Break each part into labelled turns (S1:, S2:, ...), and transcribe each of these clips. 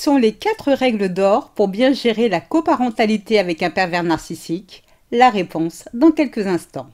S1: Quelles sont les quatre règles d'or pour bien gérer la coparentalité avec un pervers narcissique La réponse dans quelques instants.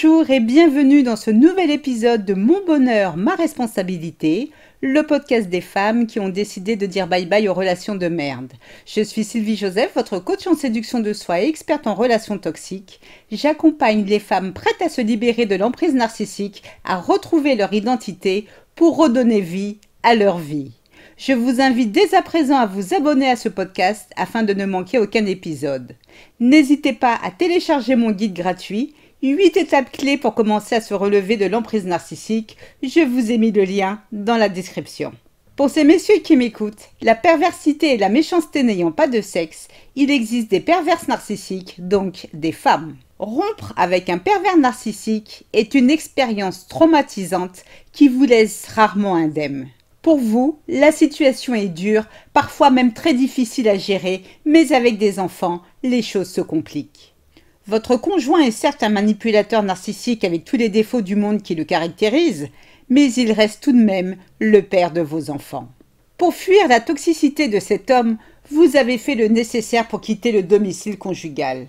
S1: Bonjour et bienvenue dans ce nouvel épisode de Mon bonheur, ma responsabilité, le podcast des femmes qui ont décidé de dire bye bye aux relations de merde. Je suis Sylvie Joseph, votre coach en séduction de soi et experte en relations toxiques. J'accompagne les femmes prêtes à se libérer de l'emprise narcissique, à retrouver leur identité pour redonner vie à leur vie. Je vous invite dès à présent à vous abonner à ce podcast afin de ne manquer aucun épisode. N'hésitez pas à télécharger mon guide gratuit Huit étapes clés pour commencer à se relever de l'emprise narcissique. Je vous ai mis le lien dans la description. Pour ces messieurs qui m'écoutent, la perversité et la méchanceté n'ayant pas de sexe, il existe des perverses narcissiques, donc des femmes. Rompre avec un pervers narcissique est une expérience traumatisante qui vous laisse rarement indemne. Pour vous, la situation est dure, parfois même très difficile à gérer, mais avec des enfants, les choses se compliquent. Votre conjoint est certes un manipulateur narcissique avec tous les défauts du monde qui le caractérisent, mais il reste tout de même le père de vos enfants. Pour fuir la toxicité de cet homme, vous avez fait le nécessaire pour quitter le domicile conjugal.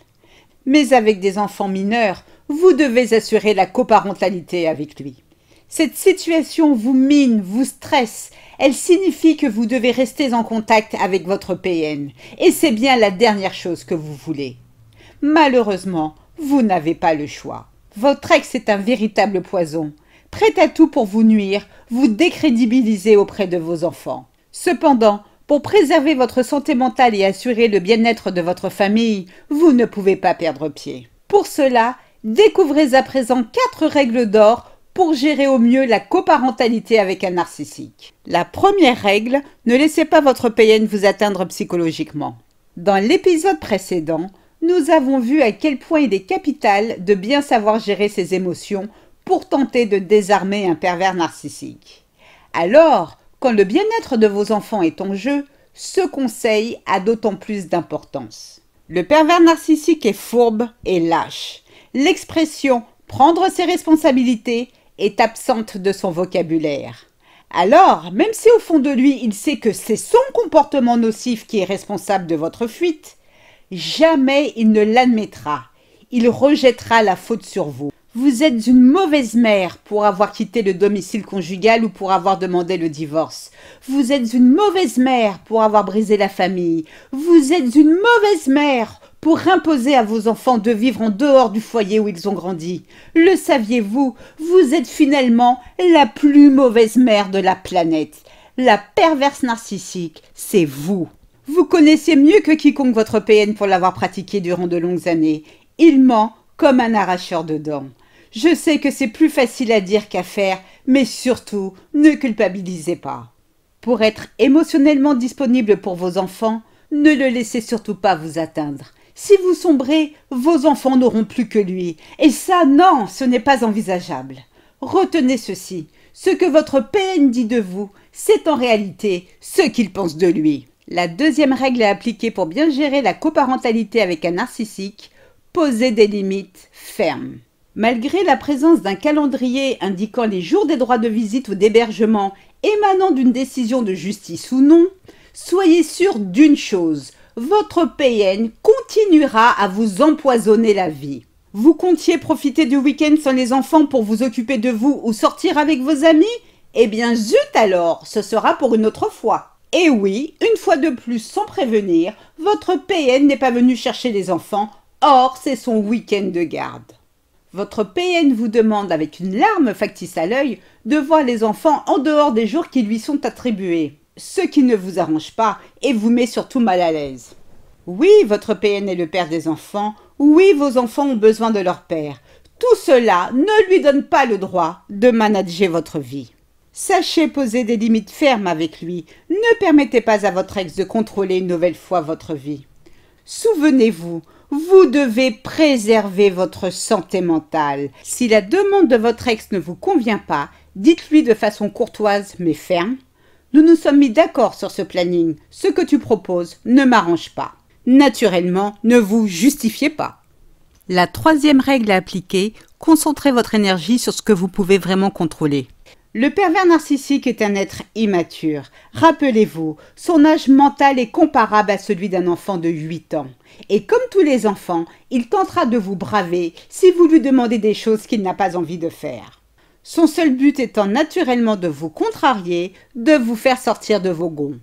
S1: Mais avec des enfants mineurs, vous devez assurer la coparentalité avec lui. Cette situation vous mine, vous stresse. Elle signifie que vous devez rester en contact avec votre PN. Et c'est bien la dernière chose que vous voulez. Malheureusement, vous n'avez pas le choix. Votre ex est un véritable poison, prêt à tout pour vous nuire, vous décrédibiliser auprès de vos enfants. Cependant, pour préserver votre santé mentale et assurer le bien-être de votre famille, vous ne pouvez pas perdre pied. Pour cela, découvrez à présent quatre règles d'or pour gérer au mieux la coparentalité avec un narcissique. La première règle, ne laissez pas votre PN vous atteindre psychologiquement. Dans l'épisode précédent, nous avons vu à quel point il est capital de bien savoir gérer ses émotions pour tenter de désarmer un pervers narcissique. Alors, quand le bien-être de vos enfants est en jeu, ce conseil a d'autant plus d'importance. Le pervers narcissique est fourbe et lâche. L'expression prendre ses responsabilités est absente de son vocabulaire. Alors, même si au fond de lui il sait que c'est son comportement nocif qui est responsable de votre fuite, Jamais il ne l'admettra. Il rejettera la faute sur vous. Vous êtes une mauvaise mère pour avoir quitté le domicile conjugal ou pour avoir demandé le divorce. Vous êtes une mauvaise mère pour avoir brisé la famille. Vous êtes une mauvaise mère pour imposer à vos enfants de vivre en dehors du foyer où ils ont grandi. Le saviez-vous, vous êtes finalement la plus mauvaise mère de la planète. La perverse narcissique, c'est vous. Vous connaissez mieux que quiconque votre PN pour l'avoir pratiqué durant de longues années. Il ment comme un arracheur de dents. Je sais que c'est plus facile à dire qu'à faire, mais surtout, ne culpabilisez pas. Pour être émotionnellement disponible pour vos enfants, ne le laissez surtout pas vous atteindre. Si vous sombrez, vos enfants n'auront plus que lui. Et ça, non, ce n'est pas envisageable. Retenez ceci. Ce que votre PN dit de vous, c'est en réalité ce qu'il pense de lui. La deuxième règle à appliquer pour bien gérer la coparentalité avec un narcissique, poser des limites fermes. Malgré la présence d'un calendrier indiquant les jours des droits de visite ou d'hébergement émanant d'une décision de justice ou non, soyez sûr d'une chose, votre PN continuera à vous empoisonner la vie. Vous comptiez profiter du week-end sans les enfants pour vous occuper de vous ou sortir avec vos amis Eh bien zut alors, ce sera pour une autre fois. Et eh oui, une fois de plus, sans prévenir, votre PN n'est pas venu chercher les enfants, or c'est son week-end de garde. Votre PN vous demande avec une larme factice à l'œil de voir les enfants en dehors des jours qui lui sont attribués, ce qui ne vous arrange pas et vous met surtout mal à l'aise. Oui, votre PN est le père des enfants, oui, vos enfants ont besoin de leur père. Tout cela ne lui donne pas le droit de manager votre vie. Sachez poser des limites fermes avec lui. Ne permettez pas à votre ex de contrôler une nouvelle fois votre vie. Souvenez-vous, vous devez préserver votre santé mentale. Si la demande de votre ex ne vous convient pas, dites-lui de façon courtoise mais ferme. Nous nous sommes mis d'accord sur ce planning. Ce que tu proposes ne m'arrange pas. Naturellement, ne vous justifiez pas. La troisième règle à appliquer, concentrez votre énergie sur ce que vous pouvez vraiment contrôler. Le pervers narcissique est un être immature. Rappelez-vous, son âge mental est comparable à celui d'un enfant de 8 ans. Et comme tous les enfants, il tentera de vous braver si vous lui demandez des choses qu'il n'a pas envie de faire. Son seul but étant naturellement de vous contrarier, de vous faire sortir de vos gonds.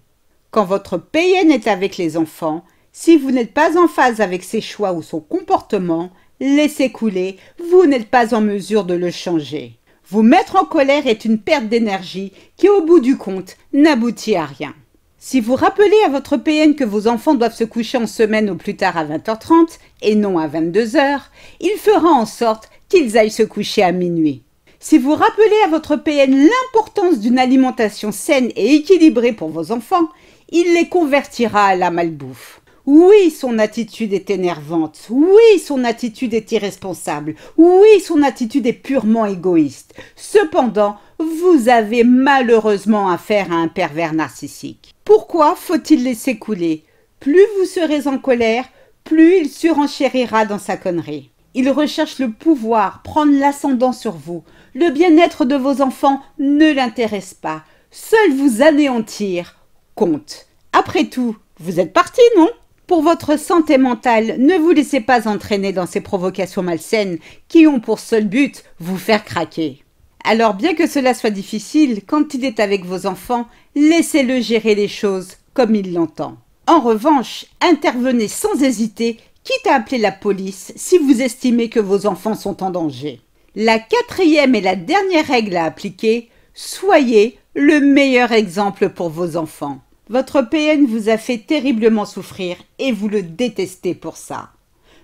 S1: Quand votre PN est avec les enfants, si vous n'êtes pas en phase avec ses choix ou son comportement, laissez couler, vous n'êtes pas en mesure de le changer. Vous mettre en colère est une perte d'énergie qui, au bout du compte, n'aboutit à rien. Si vous rappelez à votre PN que vos enfants doivent se coucher en semaine au plus tard à 20h30 et non à 22h, il fera en sorte qu'ils aillent se coucher à minuit. Si vous rappelez à votre PN l'importance d'une alimentation saine et équilibrée pour vos enfants, il les convertira à la malbouffe. Oui, son attitude est énervante. Oui, son attitude est irresponsable. Oui, son attitude est purement égoïste. Cependant, vous avez malheureusement affaire à un pervers narcissique. Pourquoi faut-il laisser couler Plus vous serez en colère, plus il surenchérira dans sa connerie. Il recherche le pouvoir, prendre l'ascendant sur vous. Le bien-être de vos enfants ne l'intéresse pas. Seul vous anéantir compte. Après tout, vous êtes parti, non pour votre santé mentale, ne vous laissez pas entraîner dans ces provocations malsaines qui ont pour seul but vous faire craquer. Alors bien que cela soit difficile, quand il est avec vos enfants, laissez-le gérer les choses comme il l'entend. En revanche, intervenez sans hésiter, quitte à appeler la police si vous estimez que vos enfants sont en danger. La quatrième et la dernière règle à appliquer, soyez le meilleur exemple pour vos enfants. Votre PN vous a fait terriblement souffrir et vous le détestez pour ça.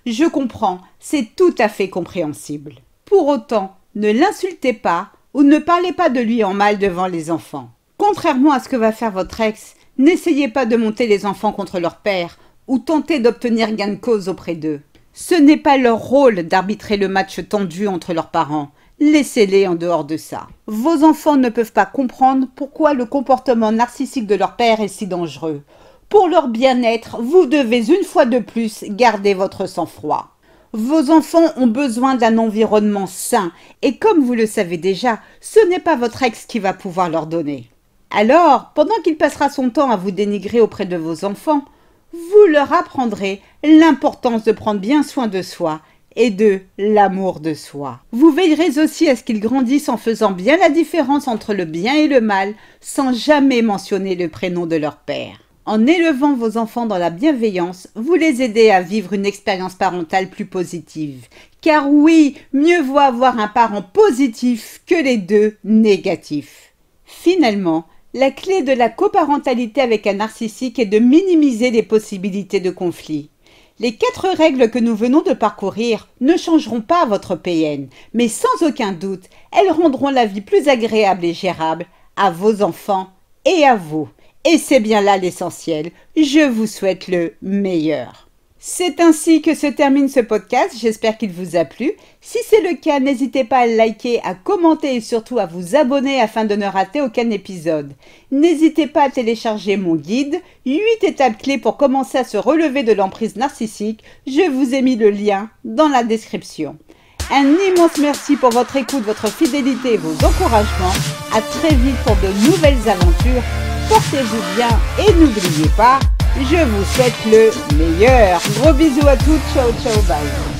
S1: Je comprends, c'est tout à fait compréhensible. Pour autant, ne l'insultez pas ou ne parlez pas de lui en mal devant les enfants. Contrairement à ce que va faire votre ex, n'essayez pas de monter les enfants contre leur père ou tenter d'obtenir gain de cause auprès d'eux. Ce n'est pas leur rôle d'arbitrer le match tendu entre leurs parents laissez-les en dehors de ça. Vos enfants ne peuvent pas comprendre pourquoi le comportement narcissique de leur père est si dangereux. Pour leur bien-être, vous devez une fois de plus garder votre sang-froid. Vos enfants ont besoin d'un environnement sain et comme vous le savez déjà, ce n'est pas votre ex qui va pouvoir leur donner. Alors, pendant qu'il passera son temps à vous dénigrer auprès de vos enfants, vous leur apprendrez l'importance de prendre bien soin de soi et de l'amour de soi. Vous veillerez aussi à ce qu'ils grandissent en faisant bien la différence entre le bien et le mal, sans jamais mentionner le prénom de leur père. En élevant vos enfants dans la bienveillance, vous les aidez à vivre une expérience parentale plus positive. Car oui, mieux vaut avoir un parent positif que les deux négatifs. Finalement, la clé de la coparentalité avec un narcissique est de minimiser les possibilités de conflit. Les quatre règles que nous venons de parcourir ne changeront pas votre PN, mais sans aucun doute, elles rendront la vie plus agréable et gérable à vos enfants et à vous. Et c'est bien là l'essentiel. Je vous souhaite le meilleur. C'est ainsi que se termine ce podcast, j'espère qu'il vous a plu. Si c'est le cas, n'hésitez pas à liker, à commenter et surtout à vous abonner afin de ne rater aucun épisode. N'hésitez pas à télécharger mon guide 8 étapes clés pour commencer à se relever de l'emprise narcissique. Je vous ai mis le lien dans la description. Un immense merci pour votre écoute, votre fidélité et vos encouragements. À très vite pour de nouvelles aventures. Portez-vous bien et n'oubliez pas je vous souhaite le meilleur. Gros bisous à tous Ciao, ciao, bye.